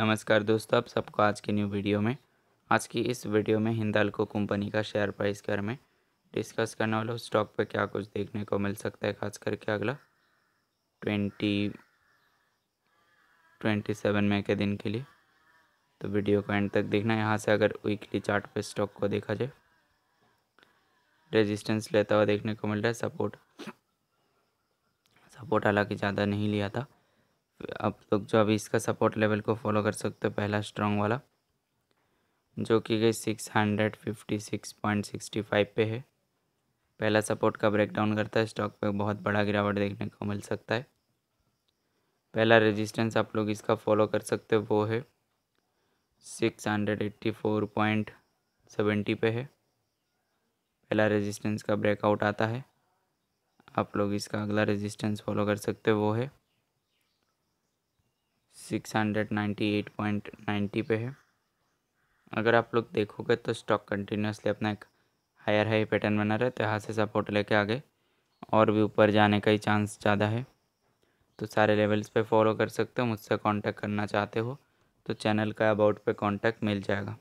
नमस्कार दोस्तों आप सबको आज की न्यू वीडियो में आज की इस वीडियो में हिंदालको कंपनी का शेयर प्राइस बारे में डिस्कस करने वाला हूँ स्टॉक पे क्या कुछ देखने को मिल सकता है खास करके अगला ट्वेंटी ट्वेंटी सेवन मई के दिन के लिए तो वीडियो को एंड तक देखना यहाँ से अगर वीकली चार्ट पे स्टॉक को देखा जाए रेजिस्टेंस लेता हुआ देखने को मिल रहा है सपोर्ट सपोर्ट हालांकि ज़्यादा नहीं लिया था आप लोग जो अभी इसका सपोर्ट लेवल को फॉलो कर सकते हो पहला स्ट्रॉन्ग वाला जो कि गई six hundred fifty six point sixty five पे है पहला सपोर्ट का ब्रेकडाउन करता है स्टॉक पे बहुत बड़ा गिरावट देखने को मिल सकता है पहला रेजिस्टेंस आप लोग इसका फॉलो कर सकते हो वो है six hundred eighty four point seventy पे है पहला रेजिस्टेंस का ब्रेकआउट आता है आप लोग इसका अगला रेजिस्टेंस फॉलो कर सकते हो वो है six hundred ninety eight point ninety पे है अगर आप लोग देखोगे तो स्टॉक कंटिन्यूसली अपना एक हायर हाई पैटर्न बना रहे तो यहाँ से सपोर्ट लेके आगे और भी ऊपर जाने का ही चांस ज़्यादा है तो सारे लेवल्स पे फॉलो कर सकते हो मुझसे कांटेक्ट करना चाहते हो तो चैनल का अबाउट पे कांटेक्ट मिल जाएगा